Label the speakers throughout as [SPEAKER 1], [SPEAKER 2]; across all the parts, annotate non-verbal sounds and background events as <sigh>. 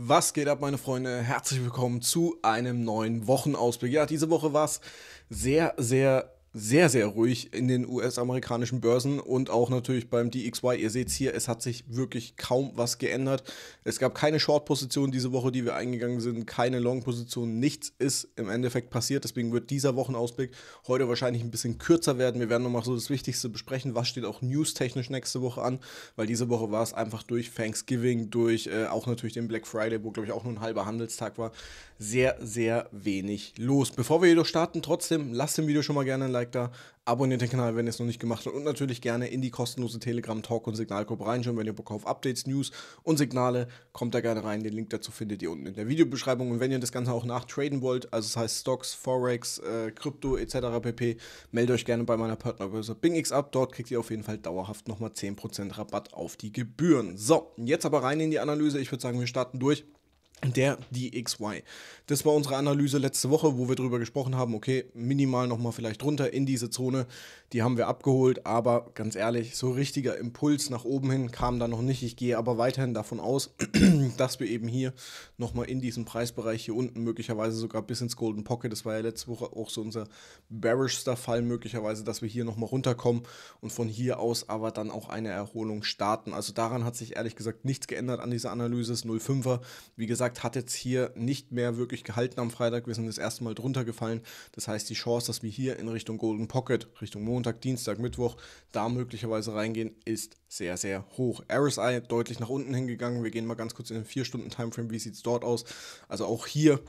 [SPEAKER 1] Was geht ab, meine Freunde? Herzlich willkommen zu einem neuen Wochenausblick. Ja, diese Woche war es sehr, sehr sehr, sehr ruhig in den US-amerikanischen Börsen und auch natürlich beim DXY. Ihr seht es hier, es hat sich wirklich kaum was geändert. Es gab keine Short-Position diese Woche, die wir eingegangen sind, keine Long-Position, nichts ist im Endeffekt passiert. Deswegen wird dieser Wochenausblick heute wahrscheinlich ein bisschen kürzer werden. Wir werden nochmal so das Wichtigste besprechen, was steht auch news-technisch nächste Woche an, weil diese Woche war es einfach durch Thanksgiving, durch äh, auch natürlich den Black Friday, wo glaube ich auch nur ein halber Handelstag war, sehr, sehr wenig los. Bevor wir jedoch starten, trotzdem lasst dem Video schon mal gerne ein Like. Like da, abonniert den Kanal, wenn ihr es noch nicht gemacht habt und natürlich gerne in die kostenlose Telegram Talk und Signalgruppe reinschauen, wenn ihr Bock auf Updates, News und Signale, kommt da gerne rein. Den Link dazu findet ihr unten in der Videobeschreibung und wenn ihr das Ganze auch nachtraden wollt, also das heißt Stocks, Forex, äh, Krypto etc. pp, meldet euch gerne bei meiner Partnerbörse BingX ab. Dort kriegt ihr auf jeden Fall dauerhaft nochmal 10% Rabatt auf die Gebühren. So, jetzt aber rein in die Analyse. Ich würde sagen, wir starten durch der DXY. Das war unsere Analyse letzte Woche, wo wir drüber gesprochen haben, okay, minimal nochmal vielleicht runter in diese Zone. Die haben wir abgeholt, aber ganz ehrlich, so richtiger Impuls nach oben hin kam da noch nicht. Ich gehe aber weiterhin davon aus, <clears throat> dass wir eben hier nochmal in diesem Preisbereich hier unten möglicherweise sogar bis ins Golden Pocket, das war ja letzte Woche auch so unser bearishster Fall möglicherweise, dass wir hier nochmal runterkommen und von hier aus aber dann auch eine Erholung starten. Also daran hat sich ehrlich gesagt nichts geändert an dieser Analyse, ist 0,5er. Wie gesagt, gesagt, hat jetzt hier nicht mehr wirklich gehalten am Freitag. Wir sind das erste Mal drunter gefallen. Das heißt, die Chance, dass wir hier in Richtung Golden Pocket, Richtung Montag, Dienstag, Mittwoch, da möglicherweise reingehen, ist sehr, sehr hoch. RSI deutlich nach unten hingegangen. Wir gehen mal ganz kurz in den 4-Stunden-Timeframe. Wie sieht es dort aus? Also auch hier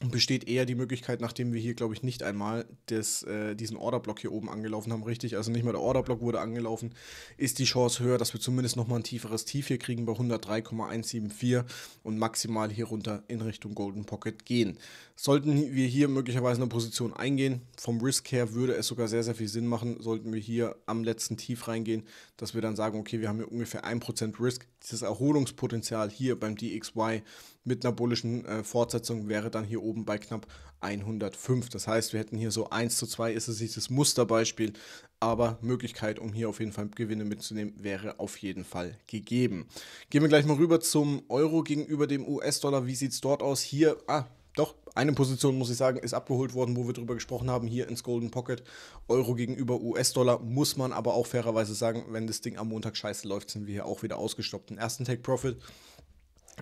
[SPEAKER 1] besteht eher die Möglichkeit, nachdem wir hier, glaube ich, nicht einmal des, äh, diesen Orderblock hier oben angelaufen haben, richtig, also nicht mal der Orderblock wurde angelaufen, ist die Chance höher, dass wir zumindest nochmal ein tieferes Tief hier kriegen bei 103,174 und maximal hier runter in Richtung Golden Pocket gehen. Sollten wir hier möglicherweise eine Position eingehen, vom Risk her würde es sogar sehr, sehr viel Sinn machen, sollten wir hier am letzten Tief reingehen, dass wir dann sagen, okay, wir haben hier ungefähr 1% Risk, dieses Erholungspotenzial hier beim DXY mit einer bullischen äh, Fortsetzung wäre dann hier oben bei knapp 105. Das heißt, wir hätten hier so 1 zu 2 ist es nicht das Musterbeispiel, aber Möglichkeit, um hier auf jeden Fall Gewinne mitzunehmen, wäre auf jeden Fall gegeben. Gehen wir gleich mal rüber zum Euro gegenüber dem US-Dollar. Wie sieht es dort aus? Hier, ah, doch, eine Position, muss ich sagen, ist abgeholt worden, wo wir drüber gesprochen haben, hier ins Golden Pocket. Euro gegenüber US-Dollar muss man aber auch fairerweise sagen, wenn das Ding am Montag scheiße läuft, sind wir hier auch wieder ausgestoppt. Den ersten Take Profit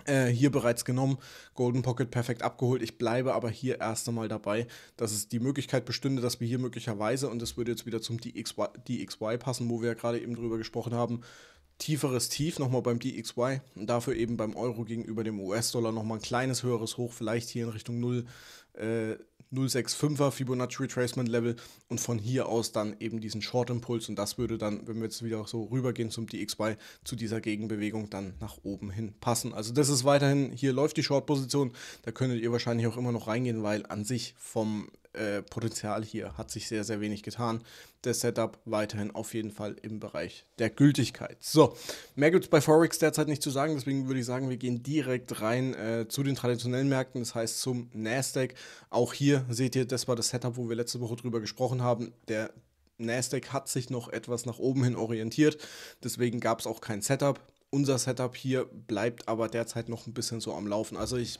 [SPEAKER 1] äh, hier bereits genommen, Golden Pocket perfekt abgeholt. Ich bleibe aber hier erst einmal dabei, dass es die Möglichkeit bestünde, dass wir hier möglicherweise, und das würde jetzt wieder zum DXY, DXY passen, wo wir ja gerade eben drüber gesprochen haben, tieferes Tief nochmal beim DXY, und dafür eben beim Euro gegenüber dem US-Dollar nochmal ein kleines höheres Hoch, vielleicht hier in Richtung 0, 065er äh, Fibonacci Retracement Level und von hier aus dann eben diesen Short Impuls und das würde dann, wenn wir jetzt wieder so rübergehen zum DXY, zu dieser Gegenbewegung dann nach oben hin passen. Also das ist weiterhin, hier läuft die Short Position, da könntet ihr wahrscheinlich auch immer noch reingehen, weil an sich vom äh, Potenzial hier hat sich sehr, sehr wenig getan. Das Setup weiterhin auf jeden Fall im Bereich der Gültigkeit. So, mehr gibt es bei Forex derzeit nicht zu sagen, deswegen würde ich sagen, wir gehen direkt rein äh, zu den traditionellen Märkten, das heißt zum Nasdaq. Auch hier seht ihr, das war das Setup, wo wir letzte Woche drüber gesprochen haben. Der Nasdaq hat sich noch etwas nach oben hin orientiert, deswegen gab es auch kein Setup. Unser Setup hier bleibt aber derzeit noch ein bisschen so am Laufen. Also ich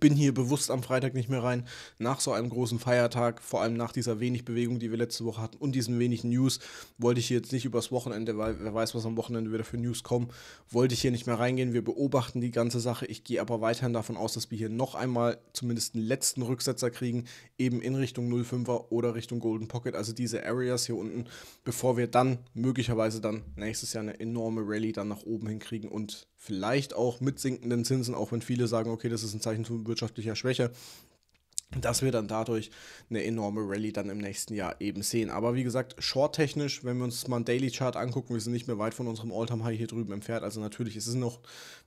[SPEAKER 1] bin hier bewusst am Freitag nicht mehr rein. Nach so einem großen Feiertag, vor allem nach dieser wenig Bewegung, die wir letzte Woche hatten und diesen wenig News, wollte ich hier jetzt nicht übers Wochenende, weil wer weiß, was am Wochenende wieder für News kommen, wollte ich hier nicht mehr reingehen. Wir beobachten die ganze Sache. Ich gehe aber weiterhin davon aus, dass wir hier noch einmal zumindest einen letzten Rücksetzer kriegen, eben in Richtung 05er oder Richtung Golden Pocket, also diese Areas hier unten, bevor wir dann möglicherweise dann nächstes Jahr eine enorme Rallye dann nach oben hinkriegen und vielleicht auch mit sinkenden Zinsen, auch wenn viele sagen, okay, das ist ein Zeichen zu wirtschaftlicher Schwäche, dass wir dann dadurch eine enorme Rallye dann im nächsten Jahr eben sehen. Aber wie gesagt, short-technisch, wenn wir uns mal einen Daily Chart angucken, wir sind nicht mehr weit von unserem all time High hier drüben im Pferd. Also natürlich ist es noch,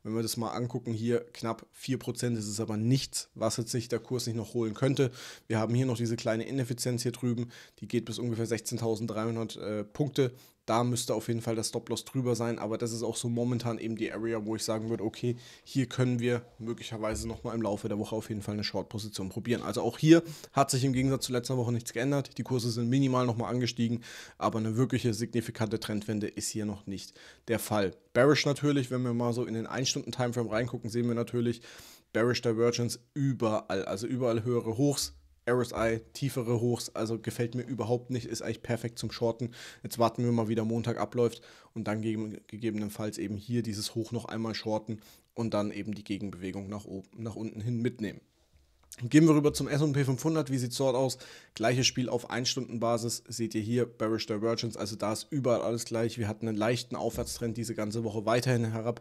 [SPEAKER 1] wenn wir das mal angucken, hier knapp 4%. Das ist aber nichts, was jetzt sich der Kurs nicht noch holen könnte. Wir haben hier noch diese kleine Ineffizienz hier drüben, die geht bis ungefähr 16.300 äh, Punkte da müsste auf jeden Fall das Stop-Loss drüber sein, aber das ist auch so momentan eben die Area, wo ich sagen würde, okay, hier können wir möglicherweise nochmal im Laufe der Woche auf jeden Fall eine Short-Position probieren. Also auch hier hat sich im Gegensatz zu letzter Woche nichts geändert, die Kurse sind minimal nochmal angestiegen, aber eine wirkliche signifikante Trendwende ist hier noch nicht der Fall. Bearish natürlich, wenn wir mal so in den 1-Stunden-Timeframe reingucken, sehen wir natürlich Bearish Divergence überall, also überall höhere Hochs, RSI, tiefere Hochs, also gefällt mir überhaupt nicht, ist eigentlich perfekt zum Shorten. Jetzt warten wir mal, wie der Montag abläuft und dann gegebenenfalls eben hier dieses Hoch noch einmal shorten und dann eben die Gegenbewegung nach, oben, nach unten hin mitnehmen. Gehen wir rüber zum S&P 500. Wie sieht es dort aus? Gleiches Spiel auf 1-Stunden-Basis. Seht ihr hier, Bearish Divergence. Also da ist überall alles gleich. Wir hatten einen leichten Aufwärtstrend diese ganze Woche weiterhin herab.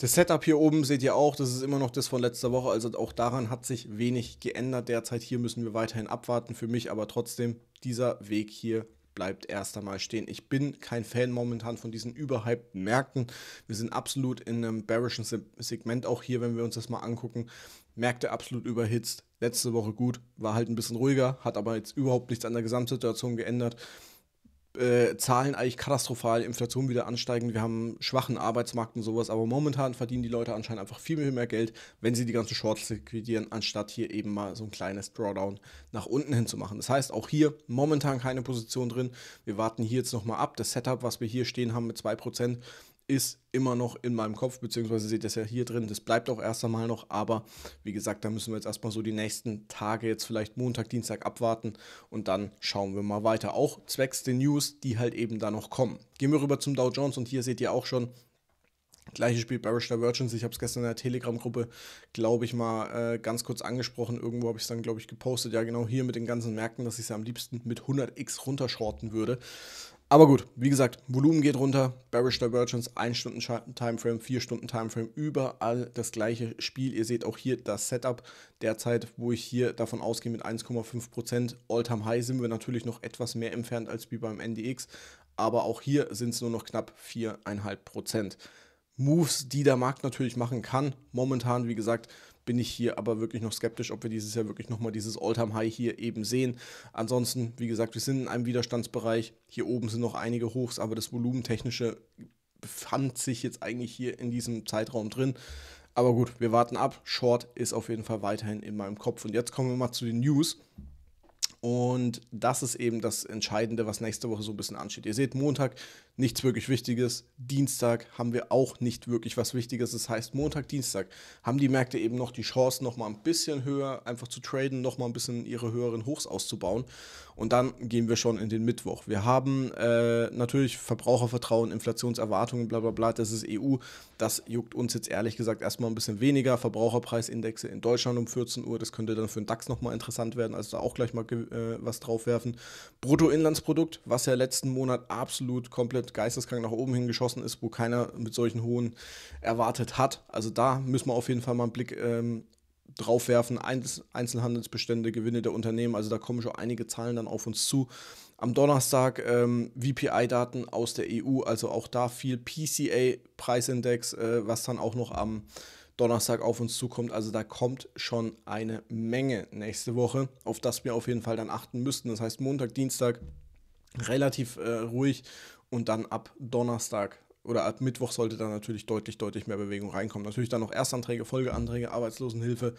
[SPEAKER 1] Das Setup hier oben seht ihr auch, das ist immer noch das von letzter Woche, also auch daran hat sich wenig geändert. Derzeit hier müssen wir weiterhin abwarten, für mich aber trotzdem dieser Weg hier bleibt erst einmal stehen. Ich bin kein Fan momentan von diesen überhypten Märkten. Wir sind absolut in einem bearischen Segment auch hier, wenn wir uns das mal angucken. Märkte absolut überhitzt. Letzte Woche gut, war halt ein bisschen ruhiger, hat aber jetzt überhaupt nichts an der Gesamtsituation geändert äh, Zahlen eigentlich katastrophal, Inflation wieder ansteigen, wir haben schwachen Arbeitsmarkt und sowas, aber momentan verdienen die Leute anscheinend einfach viel, viel mehr Geld, wenn sie die ganzen Shorts liquidieren, anstatt hier eben mal so ein kleines Drawdown nach unten hin zu machen. Das heißt, auch hier momentan keine Position drin. Wir warten hier jetzt nochmal ab. Das Setup, was wir hier stehen haben mit 2%, ist immer noch in meinem Kopf, beziehungsweise seht ihr es ja hier drin, das bleibt auch erst einmal noch, aber wie gesagt, da müssen wir jetzt erstmal so die nächsten Tage, jetzt vielleicht Montag, Dienstag abwarten und dann schauen wir mal weiter. Auch zwecks den News, die halt eben da noch kommen. Gehen wir rüber zum Dow Jones und hier seht ihr auch schon, Gleiches Spiel Barrister Divergence, Ich habe es gestern in der Telegram-Gruppe, glaube ich, mal äh, ganz kurz angesprochen. Irgendwo habe ich es dann, glaube ich, gepostet. Ja, genau hier mit den ganzen Märkten, dass ich es ja am liebsten mit 100x runterschorten würde. Aber gut, wie gesagt, Volumen geht runter, Bearish Divergence, 1 Stunden Timeframe, 4 Stunden Timeframe, überall das gleiche Spiel. Ihr seht auch hier das Setup derzeit, wo ich hier davon ausgehe mit 1,5%. All-Time High sind wir natürlich noch etwas mehr entfernt als wie beim NDX, aber auch hier sind es nur noch knapp 4,5%. Moves, die der Markt natürlich machen kann. Momentan, wie gesagt, bin ich hier aber wirklich noch skeptisch, ob wir dieses Jahr wirklich nochmal dieses All-Time-High hier eben sehen. Ansonsten, wie gesagt, wir sind in einem Widerstandsbereich. Hier oben sind noch einige Hochs, aber das Volumentechnische befand sich jetzt eigentlich hier in diesem Zeitraum drin. Aber gut, wir warten ab. Short ist auf jeden Fall weiterhin in meinem Kopf. Und jetzt kommen wir mal zu den News. Und das ist eben das Entscheidende, was nächste Woche so ein bisschen ansteht. Ihr seht, Montag nichts wirklich Wichtiges. Dienstag haben wir auch nicht wirklich was Wichtiges. Das heißt, Montag, Dienstag haben die Märkte eben noch die Chance, nochmal ein bisschen höher einfach zu traden, nochmal ein bisschen ihre höheren Hochs auszubauen. Und dann gehen wir schon in den Mittwoch. Wir haben äh, natürlich Verbrauchervertrauen, Inflationserwartungen, bla bla bla. Das ist EU. Das juckt uns jetzt ehrlich gesagt erstmal ein bisschen weniger. Verbraucherpreisindexe in Deutschland um 14 Uhr. Das könnte dann für den DAX nochmal interessant werden. Also da auch gleich mal äh, was draufwerfen. Bruttoinlandsprodukt, was ja letzten Monat absolut komplett halt geisteskrank nach oben hingeschossen ist, wo keiner mit solchen hohen erwartet hat. Also da müssen wir auf jeden Fall mal einen Blick ähm, drauf werfen. Einzel Einzelhandelsbestände, Gewinne der Unternehmen, also da kommen schon einige Zahlen dann auf uns zu. Am Donnerstag ähm, VPI-Daten aus der EU, also auch da viel PCA-Preisindex, äh, was dann auch noch am Donnerstag auf uns zukommt. Also da kommt schon eine Menge nächste Woche, auf das wir auf jeden Fall dann achten müssten. Das heißt Montag, Dienstag relativ äh, ruhig und dann ab Donnerstag oder ab Mittwoch sollte dann natürlich deutlich, deutlich mehr Bewegung reinkommen. Natürlich dann noch Erstanträge, Folgeanträge, Arbeitslosenhilfe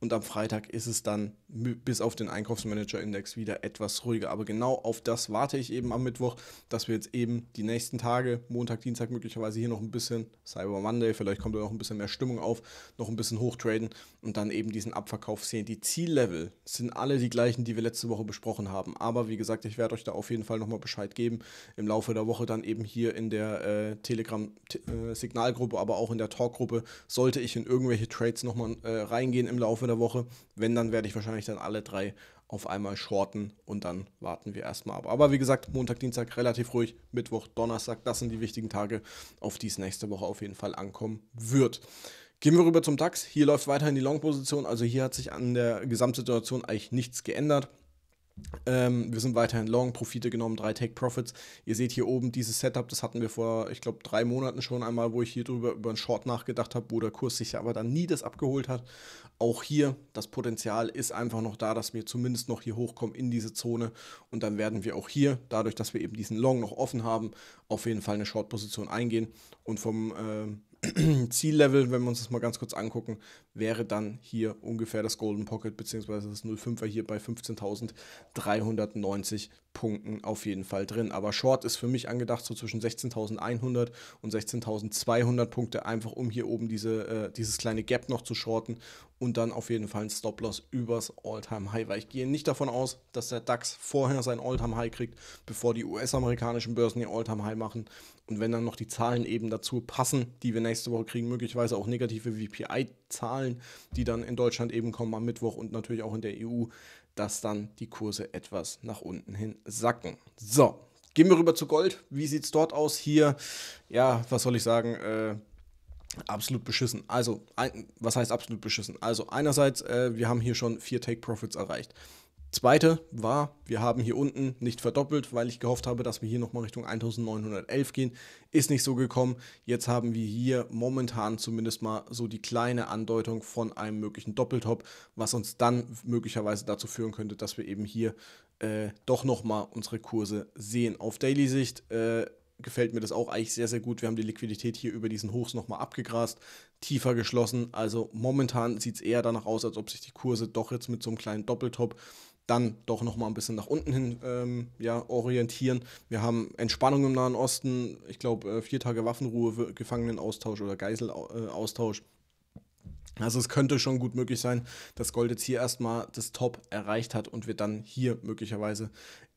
[SPEAKER 1] und am Freitag ist es dann bis auf den Einkaufsmanager-Index wieder etwas ruhiger. Aber genau auf das warte ich eben am Mittwoch, dass wir jetzt eben die nächsten Tage, Montag, Dienstag möglicherweise hier noch ein bisschen, Cyber Monday, vielleicht kommt da noch ein bisschen mehr Stimmung auf, noch ein bisschen hochtraden und dann eben diesen Abverkauf sehen. Die Ziellevel sind alle die gleichen, die wir letzte Woche besprochen haben. Aber wie gesagt, ich werde euch da auf jeden Fall nochmal Bescheid geben. Im Laufe der Woche dann eben hier in der äh, Telegram-Signalgruppe, äh, aber auch in der Talkgruppe, sollte ich in irgendwelche Trades nochmal äh, reingehen im Laufe der Woche. Wenn, dann werde ich wahrscheinlich wahrscheinlich dann alle drei auf einmal shorten und dann warten wir erstmal ab. Aber wie gesagt, Montag, Dienstag relativ ruhig, Mittwoch, Donnerstag, das sind die wichtigen Tage, auf die es nächste Woche auf jeden Fall ankommen wird. Gehen wir rüber zum DAX. Hier läuft weiterhin die Long-Position, also hier hat sich an der Gesamtsituation eigentlich nichts geändert. Ähm, wir sind weiterhin long, Profite genommen, drei Take Profits. Ihr seht hier oben dieses Setup, das hatten wir vor, ich glaube, drei Monaten schon einmal, wo ich hier drüber über einen Short nachgedacht habe, wo der Kurs sich aber dann nie das abgeholt hat. Auch hier, das Potenzial ist einfach noch da, dass wir zumindest noch hier hochkommen in diese Zone und dann werden wir auch hier, dadurch, dass wir eben diesen Long noch offen haben, auf jeden Fall eine Short-Position eingehen und vom, äh, <clears throat> Ziellevel, wenn wir uns das mal ganz kurz angucken, wäre dann hier ungefähr das Golden Pocket bzw. das 05er hier bei 15.390 Punkten auf jeden Fall drin. Aber Short ist für mich angedacht so zwischen 16.100 und 16.200 Punkte, einfach um hier oben diese, äh, dieses kleine Gap noch zu shorten und dann auf jeden Fall ein Stop-Loss übers All-Time-High, weil ich gehe nicht davon aus, dass der DAX vorher sein All-Time-High kriegt, bevor die US-amerikanischen Börsen ihr All-Time-High machen. Und wenn dann noch die Zahlen eben dazu passen, die wir nächste Woche kriegen, möglicherweise auch negative VPI-Zahlen, die dann in Deutschland eben kommen am Mittwoch und natürlich auch in der EU, dass dann die Kurse etwas nach unten hin sacken. So, gehen wir rüber zu Gold. Wie sieht es dort aus? Hier, ja, was soll ich sagen? Äh, absolut beschissen. Also, ein, was heißt absolut beschissen? Also, einerseits, äh, wir haben hier schon vier Take-Profits erreicht. Zweite war, wir haben hier unten nicht verdoppelt, weil ich gehofft habe, dass wir hier nochmal Richtung 1911 gehen. Ist nicht so gekommen. Jetzt haben wir hier momentan zumindest mal so die kleine Andeutung von einem möglichen Doppeltop, was uns dann möglicherweise dazu führen könnte, dass wir eben hier äh, doch nochmal unsere Kurse sehen. Auf Daily-Sicht äh, gefällt mir das auch eigentlich sehr, sehr gut. Wir haben die Liquidität hier über diesen Hochs nochmal abgegrast, tiefer geschlossen. Also momentan sieht es eher danach aus, als ob sich die Kurse doch jetzt mit so einem kleinen Doppeltop dann doch nochmal ein bisschen nach unten hin ähm, ja, orientieren. Wir haben Entspannung im Nahen Osten, ich glaube äh, vier Tage Waffenruhe, Gefangenenaustausch oder Geiselaustausch. Äh, also es könnte schon gut möglich sein, dass Gold jetzt hier erstmal das Top erreicht hat und wir dann hier möglicherweise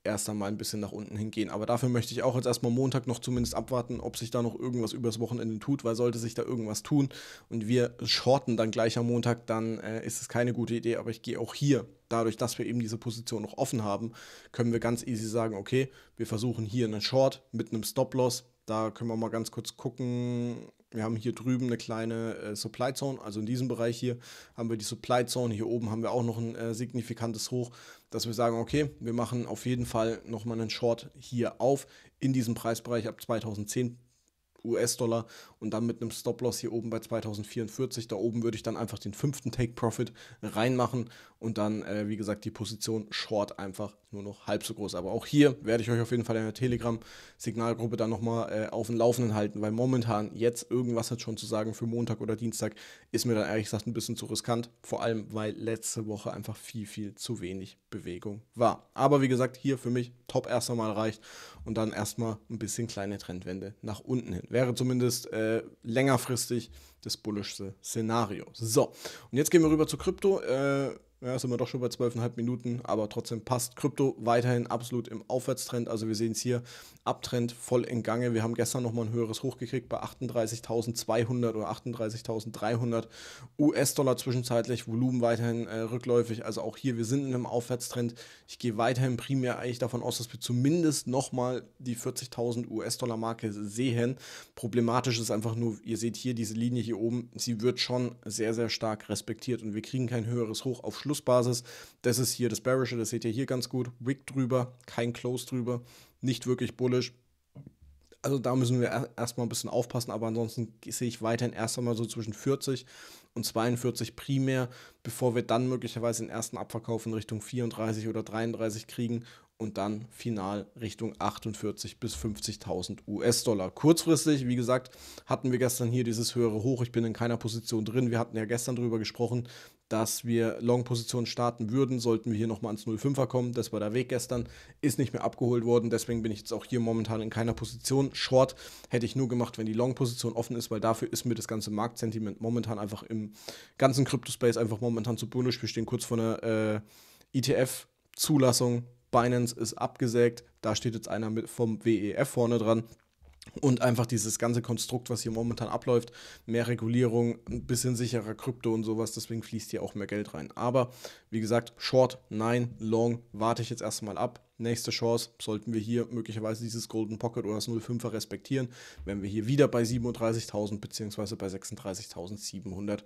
[SPEAKER 1] erst einmal ein bisschen nach unten hingehen. Aber dafür möchte ich auch jetzt erstmal Montag noch zumindest abwarten, ob sich da noch irgendwas übers Wochenende tut, weil sollte sich da irgendwas tun und wir shorten dann gleich am Montag, dann äh, ist es keine gute Idee. Aber ich gehe auch hier, dadurch, dass wir eben diese Position noch offen haben, können wir ganz easy sagen, okay, wir versuchen hier einen Short mit einem Stop-Loss da können wir mal ganz kurz gucken. Wir haben hier drüben eine kleine äh, Supply Zone, also in diesem Bereich hier haben wir die Supply Zone. Hier oben haben wir auch noch ein äh, signifikantes Hoch, dass wir sagen, okay, wir machen auf jeden Fall nochmal einen Short hier auf in diesem Preisbereich ab 2010 US-Dollar und dann mit einem Stop-Loss hier oben bei 2044. Da oben würde ich dann einfach den fünften Take-Profit reinmachen und dann, äh, wie gesagt, die Position Short einfach nur noch halb so groß. Aber auch hier werde ich euch auf jeden Fall in der Telegram-Signalgruppe dann nochmal äh, auf dem Laufenden halten, weil momentan jetzt irgendwas hat schon zu sagen für Montag oder Dienstag, ist mir dann ehrlich gesagt ein bisschen zu riskant. Vor allem, weil letzte Woche einfach viel, viel zu wenig Bewegung war. Aber wie gesagt, hier für mich top erst einmal reicht und dann erstmal ein bisschen kleine Trendwende nach unten hin wäre zumindest äh, längerfristig das bullischste Szenario. So, und jetzt gehen wir rüber zu Krypto. Äh, ja, sind wir doch schon bei 12,5 Minuten, aber trotzdem passt. Krypto weiterhin absolut im Aufwärtstrend. Also wir sehen es hier, Abtrend voll in Gange. Wir haben gestern nochmal ein höheres Hoch gekriegt bei 38.200 oder 38.300 US-Dollar zwischenzeitlich. Volumen weiterhin äh, rückläufig. Also auch hier, wir sind in einem Aufwärtstrend. Ich gehe weiterhin primär eigentlich davon aus, dass wir zumindest nochmal die 40.000 US-Dollar-Marke sehen. Problematisch ist einfach nur, ihr seht hier diese Linie hier oben, sie wird schon sehr, sehr stark respektiert und wir kriegen kein höheres Hoch auf Schluss. Schlussbasis. Das ist hier das Bearische, das seht ihr hier ganz gut. Wick drüber, kein Close drüber, nicht wirklich bullish. Also da müssen wir erstmal ein bisschen aufpassen, aber ansonsten sehe ich weiterhin erst einmal so zwischen 40 und 42 primär, bevor wir dann möglicherweise den ersten Abverkauf in Richtung 34 oder 33 kriegen und dann final Richtung 48 bis 50.000 US-Dollar. Kurzfristig, wie gesagt, hatten wir gestern hier dieses höhere Hoch. Ich bin in keiner Position drin. Wir hatten ja gestern darüber gesprochen, dass wir Long-Position starten würden, sollten wir hier nochmal ans 05er kommen. Das war der Weg gestern, ist nicht mehr abgeholt worden. Deswegen bin ich jetzt auch hier momentan in keiner Position. Short hätte ich nur gemacht, wenn die Long-Position offen ist, weil dafür ist mir das ganze Marktsentiment momentan einfach im ganzen Crypto-Space einfach momentan zu bullisch. Wir stehen kurz vor einer äh, ETF-Zulassung. Binance ist abgesägt. Da steht jetzt einer mit vom WEF vorne dran. Und einfach dieses ganze Konstrukt, was hier momentan abläuft, mehr Regulierung, ein bisschen sicherer Krypto und sowas, deswegen fließt hier auch mehr Geld rein. Aber wie gesagt, Short, nein, Long, warte ich jetzt erstmal ab. Nächste Chance sollten wir hier möglicherweise dieses Golden Pocket oder das 05er respektieren, wenn wir hier wieder bei 37.000 bzw. bei 36.700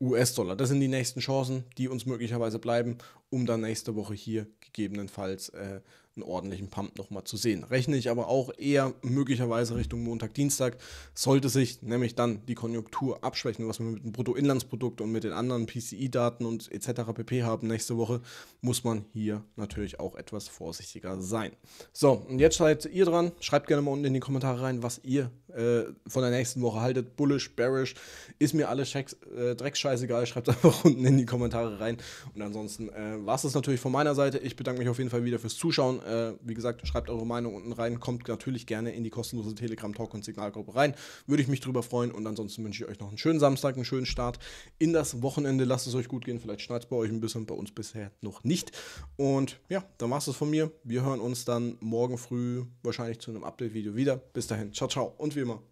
[SPEAKER 1] US-Dollar. Das sind die nächsten Chancen, die uns möglicherweise bleiben, um dann nächste Woche hier gegebenenfalls äh, einen ordentlichen Pump nochmal zu sehen. Rechne ich aber auch eher möglicherweise Richtung Montag, Dienstag, sollte sich nämlich dann die Konjunktur abschwächen, was wir mit dem Bruttoinlandsprodukt und mit den anderen PCI-Daten und etc. pp haben nächste Woche, muss man hier natürlich auch etwas vorsichtiger sein. So, und jetzt seid ihr dran. Schreibt gerne mal unten in die Kommentare rein, was ihr äh, von der nächsten Woche haltet. Bullish, bearish, ist mir alles äh, dreckscheißegal. Schreibt <laughs> einfach unten in die Kommentare rein. Und ansonsten äh, war es das natürlich von meiner Seite. Ich bedanke mich auf jeden Fall wieder fürs Zuschauen. Äh, wie gesagt, schreibt eure Meinung unten rein. Kommt natürlich gerne in die kostenlose Telegram-Talk- und Signalgruppe rein. Würde ich mich drüber freuen. Und ansonsten wünsche ich euch noch einen schönen Samstag, einen schönen Start in das Wochenende. Lasst es euch gut gehen. Vielleicht schneit es bei euch ein bisschen. Bei uns bisher noch nicht. Und ja, dann war es von mir. Wir hören uns dann morgen früh wahrscheinlich zu einem Update-Video wieder. Bis dahin, ciao, ciao und wie immer,